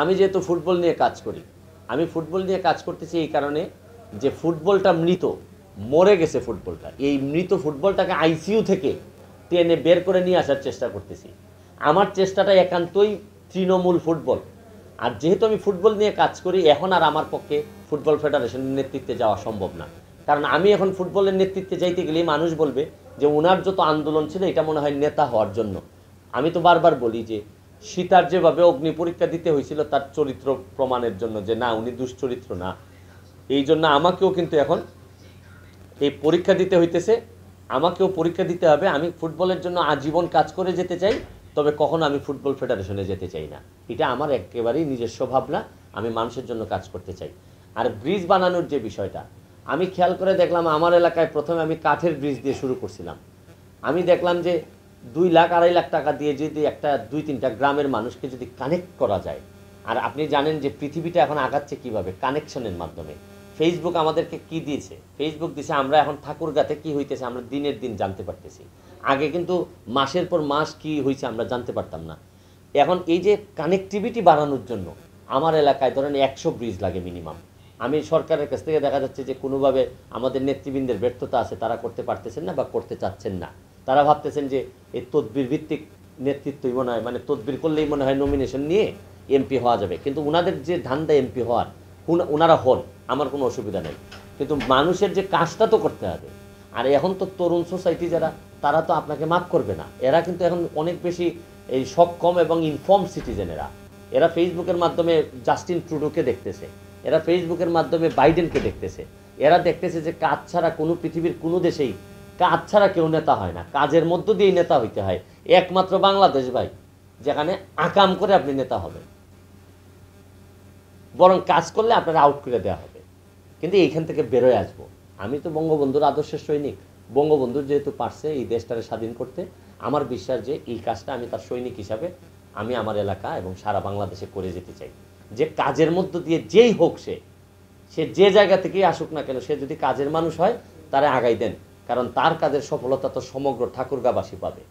আমি যেহেতু ফুটবল নিয়ে কাজ করি আমি ফুটবল নিয়ে কাজ করতেছি এই কারণে যে ফুটবলটা মৃত মরে গেছে ফুটবলটা এই মৃত ফুটবলটাকে আইসিউ থেকে টেনে বের করে নিয়ে আসার চেষ্টা করতেছি আমার চেষ্টাটা একান্তই তৃণমূল ফুটবল আর যেহেতু আমি ফুটবল নিয়ে কাজ করি এখন আর আমার পক্ষে ফুটবল ফেডারেশনের নেতৃত্বে যাওয়া সম্ভব না কারণ আমি এখন ফুটবলের নেতৃত্বে যাইতে গেলে মানুষ বলবে যে ওনার যত আন্দোলন ছিল এটা মনে হয় নেতা হওয়ার জন্য আমি তো বারবার বলি যে সীতার যেভাবে অগ্নি পরীক্ষা দিতে হয়েছিল তার চরিত্র প্রমাণের জন্য যে না উনি দুশ্চরিত্র না এই জন্য আমাকেও কিন্তু এখন এই পরীক্ষা দিতে হইতেছে আমাকেও পরীক্ষা দিতে হবে আমি ফুটবলের জন্য আজীবন কাজ করে যেতে চাই তবে কখনো আমি ফুটবল ফেডারেশনে যেতে চাই না এটা আমার একেবারেই নিজস্ব ভাবনা আমি মানুষের জন্য কাজ করতে চাই আর ব্রিজ বানানোর যে বিষয়টা আমি খেয়াল করে দেখলাম আমার এলাকায় প্রথমে আমি কাঠের ব্রিজ দিয়ে শুরু করছিলাম আমি দেখলাম যে দুই লাখ আড়াই লাখ টাকা দিয়ে যদি একটা দুই তিনটা গ্রামের মানুষকে যদি কানেক্ট করা যায় আর আপনি জানেন যে পৃথিবীটা এখন আগাচ্ছে কিভাবে কানেকশনের মাধ্যমে ফেসবুক আমাদেরকে কি দিয়েছে ফেসবুক দিয়েছে আমরা এখন ঠাকুরগাতে কি হইতেছে আমরা দিনের দিন জানতে পারতেছি আগে কিন্তু মাসের পর মাস কি হয়েছে আমরা জানতে পারতাম না এখন এই যে কানেকটিভিটি বাড়ানোর জন্য আমার এলাকায় ধরেন একশো ব্রিজ লাগে মিনিমাম আমি সরকারের কাছ থেকে দেখা যাচ্ছে যে কোনোভাবে আমাদের নেতৃবৃন্দের ব্যর্থতা আছে তারা করতে পারতেছেন না বা করতে চাচ্ছেন না তারা ভাবতেছেন যে এই তদ্বির ভিত্তিক নেতৃত্বই মনে হয় মানে তদবির করলেই মনে হয় নমিনেশন নিয়ে এমপি হওয়া যাবে কিন্তু ওনাদের যে ধান্দা এমপি হওয়ার ওনারা হন আমার কোনো অসুবিধা নেই কিন্তু মানুষের যে কাজটা তো করতে হবে আর এখন তো তরুণ সোসাইটি যারা তারা তো আপনাকে মাফ করবে না এরা কিন্তু এখন অনেক বেশি এই সক্ষম এবং ইনফর্ম সিটিজেনেরা এরা ফেসবুকের মাধ্যমে জাস্টিন ট্রুডোকে দেখতেছে এরা ফেসবুকের মাধ্যমে বাইডেনকে দেখতেছে এরা দেখতেছে যে কাজ ছাড়া কোনো পৃথিবীর কোনো দেশেই কাজ ছাড়া কেউ নেতা হয় না কাজের মধ্য দিয়ে নেতা হইতে হয় একমাত্র বাংলাদেশ ভাই যেখানে আকাম করে আপনি নেতা হবেন বরং কাজ করলে আপনারা আউট করে দেওয়া হবে কিন্তু এইখান থেকে বেরোয় আসব আমি তো বঙ্গবন্ধুর আদর্শের সৈনিক বঙ্গবন্ধু যেহেতু পারছে এই দেশটাকে স্বাধীন করতে আমার বিশ্বাস যে এই কাজটা আমি তার সৈনিক হিসাবে আমি আমার এলাকা এবং সারা বাংলাদেশে করে যেতে চাই যে কাজের মধ্য দিয়ে যেই হোক সে সে যে জায়গা থেকেই আসুক না কেন সে যদি কাজের মানুষ হয় তারা আগাই দেন কারণ তার কাজের সফলতা তো সমগ্র ঠাকুরগাবাসী পাবে